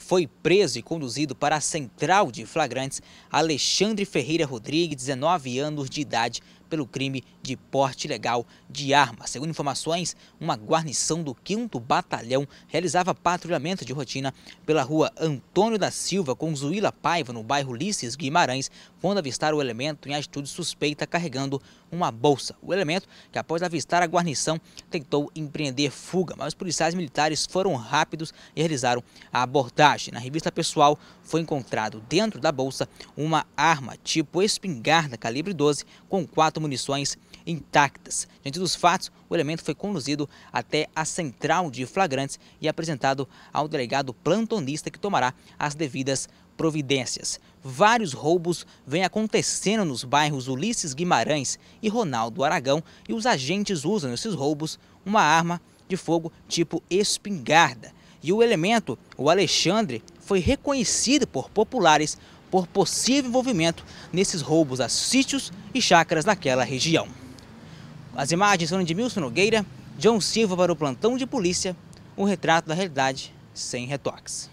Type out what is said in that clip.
Foi preso e conduzido para a central de flagrantes Alexandre Ferreira Rodrigues, 19 anos de idade, pelo crime de porte ilegal de arma. Segundo informações, uma guarnição do 5 Batalhão realizava patrulhamento de rotina pela rua Antônio da Silva com Zuíla Paiva, no bairro Ulisses Guimarães, quando avistaram o elemento em atitude suspeita carregando uma bolsa. O elemento, que após avistar a guarnição, tentou empreender fuga, mas os policiais militares foram rápidos e realizaram a abordagem. Na revista pessoal foi encontrado dentro da bolsa uma arma tipo espingarda calibre 12 com quatro munições intactas. Diante dos fatos, o elemento foi conduzido até a central de flagrantes e apresentado ao delegado plantonista que tomará as devidas providências. Vários roubos vêm acontecendo nos bairros Ulisses Guimarães e Ronaldo Aragão e os agentes usam nesses roubos uma arma de fogo tipo espingarda. E o elemento, o Alexandre, foi reconhecido por populares por possível envolvimento nesses roubos a sítios e chácaras naquela região. As imagens são de Milson Nogueira, John Silva para o plantão de polícia, um retrato da realidade sem retoques.